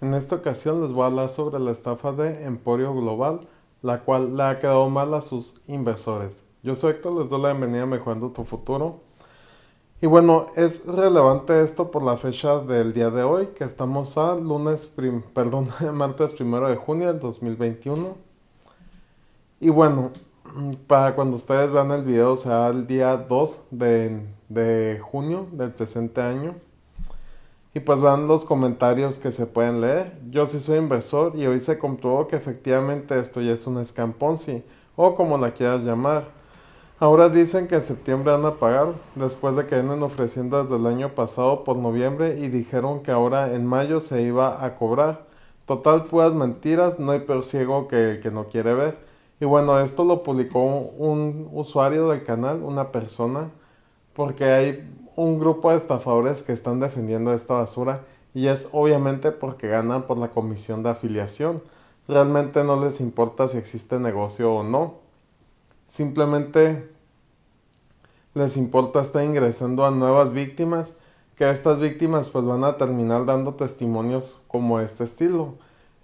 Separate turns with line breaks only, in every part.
En esta ocasión les voy a hablar sobre la estafa de Emporio Global, la cual le ha quedado mal a sus inversores. Yo soy Héctor, les doy la bienvenida a Mejorando tu Futuro. Y bueno, es relevante esto por la fecha del día de hoy, que estamos a lunes, perdón, martes primero de junio del 2021. Y bueno, para cuando ustedes vean el video será el día 2 de, de junio del presente año y pues van los comentarios que se pueden leer. Yo sí soy inversor y hoy se comprobó que efectivamente esto ya es un scam Ponzi o como la quieras llamar. Ahora dicen que en septiembre van a pagar después de que vienen ofreciendo desde el año pasado por noviembre y dijeron que ahora en mayo se iba a cobrar. Total puras mentiras, no hay peor ciego que que no quiere ver. Y bueno, esto lo publicó un usuario del canal, una persona, porque hay un grupo de estafadores que están defendiendo esta basura y es obviamente porque ganan por la comisión de afiliación. Realmente no les importa si existe negocio o no. Simplemente les importa estar ingresando a nuevas víctimas que estas víctimas pues van a terminar dando testimonios como este estilo.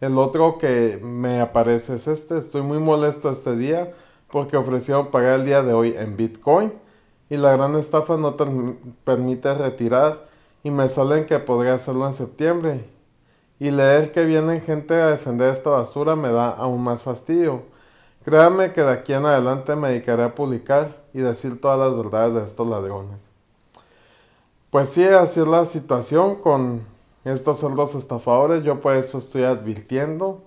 El otro que me aparece es este. Estoy muy molesto este día porque ofrecieron pagar el día de hoy en Bitcoin y la gran estafa no permite retirar y me salen que podría hacerlo en septiembre. Y leer que vienen gente a defender esta basura me da aún más fastidio. Créame que de aquí en adelante me dedicaré a publicar y decir todas las verdades de estos ladrones. Pues sí, así es la situación con estos cerdos estafadores, yo por eso estoy advirtiendo.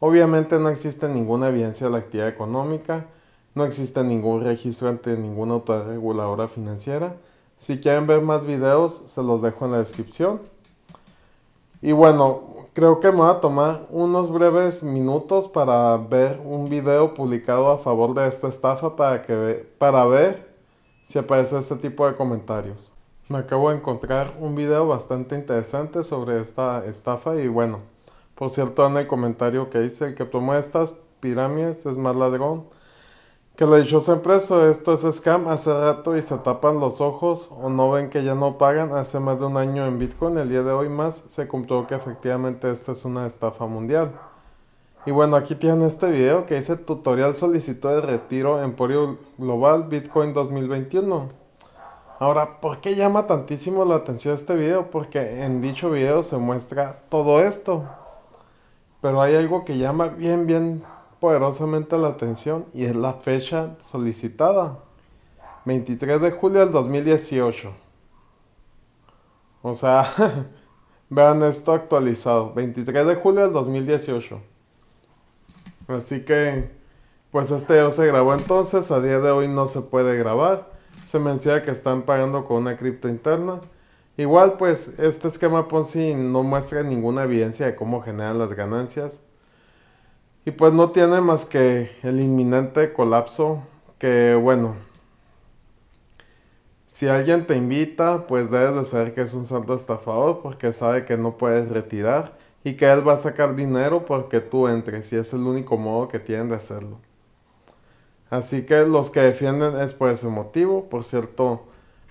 Obviamente no existe ninguna evidencia de la actividad económica no existe ningún registro ante ninguna otra reguladora financiera. Si quieren ver más videos, se los dejo en la descripción. Y bueno, creo que me va a tomar unos breves minutos para ver un video publicado a favor de esta estafa para, que, para ver si aparece este tipo de comentarios. Me acabo de encontrar un video bastante interesante sobre esta estafa y bueno, por cierto en el comentario que hice, que tomó estas pirámides es más ladrón que la dichosa empresa, esto es scam, hace rato y se tapan los ojos o no ven que ya no pagan hace más de un año en Bitcoin, el día de hoy más se comprobó que efectivamente esto es una estafa mundial. Y bueno, aquí tienen este video que dice tutorial solicitó de retiro Emporio Global Bitcoin 2021. Ahora, ¿por qué llama tantísimo la atención este video? Porque en dicho video se muestra todo esto. Pero hay algo que llama bien, bien poderosamente la atención y es la fecha solicitada, 23 de julio del 2018. O sea, vean esto actualizado, 23 de julio del 2018. Así que, pues este video se grabó entonces, a día de hoy no se puede grabar. Se menciona que están pagando con una cripto interna. Igual, pues este esquema Ponzi no muestra ninguna evidencia de cómo generan las ganancias y pues no tiene más que el inminente colapso, que bueno, si alguien te invita, pues debes de saber que es un saldo estafador porque sabe que no puedes retirar y que él va a sacar dinero porque tú entres y es el único modo que tienen de hacerlo. Así que los que defienden es por ese motivo, por cierto,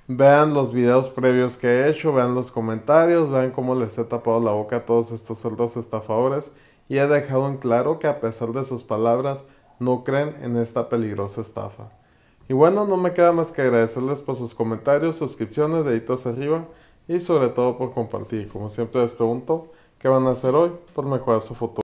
vean los videos previos que he hecho, vean los comentarios, vean cómo les he tapado la boca a todos estos saldos estafadores y ha dejado en claro que a pesar de sus palabras no creen en esta peligrosa estafa. Y bueno, no me queda más que agradecerles por sus comentarios, suscripciones, deditos arriba y sobre todo por compartir. Como siempre les pregunto, ¿qué van a hacer hoy por mejorar su futuro?